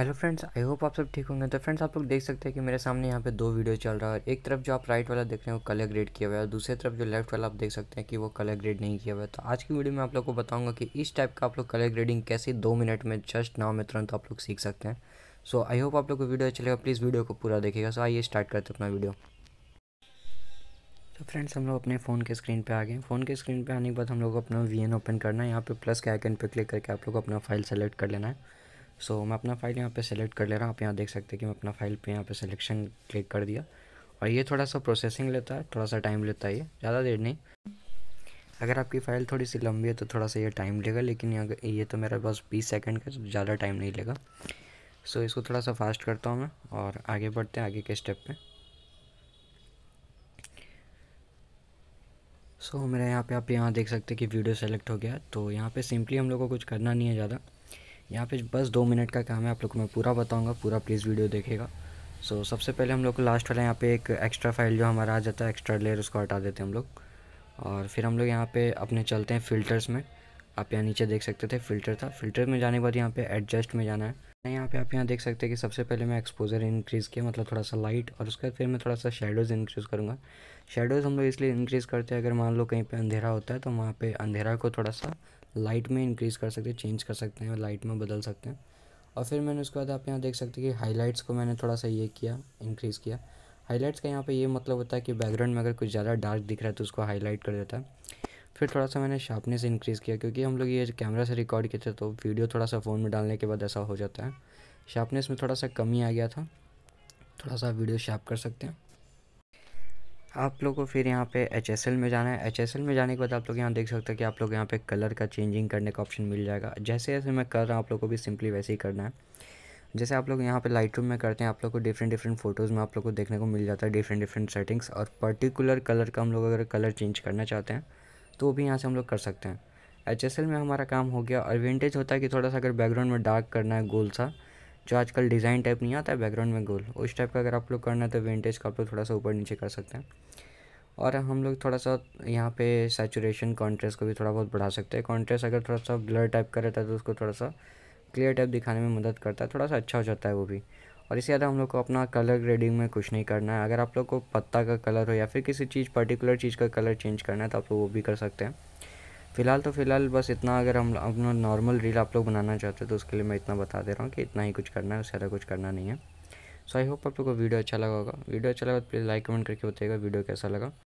hello friends I hope आप सब ठीक होंगे तो फ्रेंड्स आप लोग देख सकते हैं कि मेरे सामने यहाँ पे दो वीडियो चल रहा है एक तरफ जो आप राइट वाला देख रहे हैं वो कलर ग्रेड किया हुआ है और दूसरी तरफ जो लेफ्ट वाला आप देख सकते हैं कि वो कलर ग्रेड नहीं किया हुआ है तो आज की वीडियो में आप लोग को बताऊंगा कि इस टाइप का आप लोग कलर ग्रेडिंग कैसे दो मिनट में जस्ट नाव में तुरंत आप लोग सीख सकते हैं सो आई होप आप लोग को वीडियो चलेगा प्लीज़ वीडियो को पूरा देखेगा सो आइए स्टार्ट करते अपना वीडियो तो फ्रेंड्स हम लोग अपने फ़ोन के स्क्रीन पे आ गए फ़ोन के स्क्रीन पे आने के बाद हम लोग अपना वी ओपन करना है यहाँ पे प्लस के आइकन पे क्लिक करके आप लोग अपना फाइल सेलेक्ट कर लेना है सो so, मैं अपना फ़ाइल यहाँ पे सेलेक्ट कर ले रहा हूँ आप यहाँ देख सकते हैं कि मैं अपना फ़ाइल पे यहाँ पे सिलेक्शन क्लिक कर दिया और ये थोड़ा सा प्रोसेसिंग लेता है थोड़ा सा टाइम लेता है ये ज़्यादा देर नहीं अगर आपकी फ़ाइल थोड़ी सी लंबी है तो थोड़ा सा ये टाइम लेगा लेकिन ये तो मेरा बस बीस सेकेंड का तो ज़्यादा टाइम नहीं लेगा सो so, इसको थोड़ा सा फास्ट करता हूँ मैं और आगे बढ़ते हैं आगे के स्टेप पर सो so, मेरा यहाँ पे आप यहाँ देख सकते हैं कि वीडियो सेलेक्ट हो गया तो यहाँ पे सिंपली हम लोग को कुछ करना नहीं है ज़्यादा यहाँ पे बस दो मिनट का काम है आप लोग को मैं पूरा बताऊँगा पूरा प्लीज़ वीडियो देखेगा सो so, सबसे पहले हम लोग को लास्ट वाला यहाँ पे एक एक्स्ट्रा फाइल जो हमारा आ जाता है एक्स्ट्रा लेयर उसको हटा देते हैं हम लोग और फिर हम लोग यहाँ पे अपने चलते हैं फ़िल्टर्स में आप यहाँ नीचे देख सकते थे फ़िल्टर था फ़िल्टर में जाने के बाद यहाँ पे एडजस्ट में जाना है यहाँ पे आप यहाँ देख सकते हैं कि सबसे पहले मैं एक्सपोजर इंक्रीज़ किया मतलब थोड़ा सा लाइट और उसके बाद फिर मैं थोड़ा सा शेडोज़ इंक्रीज़ करूँगा शेडोज़ हम लोग इसलिए इंक्रीज़ करते हैं अगर मान लो कहीं पे अंधेरा होता है तो वहाँ पे अंधेरा को थोड़ा सा लाइट में इंक्रीज़ कर सकते हैं चेंज कर सकते हैं लाइट में बदल सकते हैं और फिर मैंने उसके बाद आप यहाँ देख सकते हैं कि हाईलाइट्स को मैंने थोड़ा सा ये किया इंक्रीज़ किया हाईलाइट्स का यहाँ पर ये मतलब होता है कि बैकग्राउंड में अगर कुछ ज़्यादा डार्क दिख रहा है तो उसको हाईलाइट कर देता है फिर थोड़ा सा मैंने शार्पनेस इंक्रीज़ किया क्योंकि हम लोग ये कैमरा से रिकॉर्ड किए थे तो वीडियो थोड़ा सा फ़ोन में डालने के बाद ऐसा हो जाता है शार्पनेस में थोड़ा सा कमी आ गया था थोड़ा सा वीडियो शार्प कर सकते हैं आप लोग को फिर यहाँ पे एच में जाना है एच में जाने के बाद आप लोग यहाँ देख सकते हैं कि आप लोग यहाँ पे कलर का चेंजिंग करने का ऑप्शन मिल जाएगा जैसे जैसे मैं कर रहा हूँ आप लोग को भी सिंपली वैसे ही करना है जैसे आप लोग यहाँ पे लाइट में करते हैं आप लोग को डिफरेंट डिफरेंट फ़ोटोज़ में आप लोग को देखने को मिल जाता है डिफरेंट डिफरेंट सेटिंग्स और पर्टिकुलर कलर का हम लोग अगर कलर चेंज करना चाहते हैं तो भी यहाँ से हम लोग कर सकते हैं एच में हमारा काम हो गया और विंटेज होता है कि थोड़ा सा अगर बैकग्राउंड में डार्क करना है गोल सा जो आजकल डिज़ाइन टाइप नहीं आता है बैकग्राउंड में गोल उस टाइप का अगर आप लोग करना है तो विंटेज का आप लोग थोड़ा सा ऊपर नीचे कर सकते हैं और हम लोग थोड़ा सा यहाँ पे सैचुरेशन कॉन्ट्रेस्ट को भी थोड़ा बहुत बढ़ा सकते हैं कॉन्ट्रेस्ट अगर थोड़ा सा ब्लर टाइप का रहता है तो उसको थोड़ा सा क्लियर टाइप दिखाने में मदद करता है थोड़ा सा अच्छा हो जाता है वो भी और इसके अलावा हम लोग को अपना कलर ग्रेडिंग में कुछ नहीं करना है अगर आप लोग को पत्ता का कलर हो या फिर किसी चीज़ पर्टिकुलर चीज़ का कलर चेंज करना है तो आप लोग वो भी कर सकते हैं फ़िलहाल तो फ़िलहाल बस इतना अगर हम अपना नॉर्मल रील आप लोग बनाना चाहते हो तो उसके लिए मैं इतना बता दे रहा हूँ कि इतना ही कुछ करना है उससे ज़्यादा कुछ करना नहीं है सो आई होप आप लोग को वीडियो अच्छा लगा होगा वीडियो अच्छा लगा तो प्लीज़ लाइक कमेंट करके बताइएगा वीडियो कैसा लगा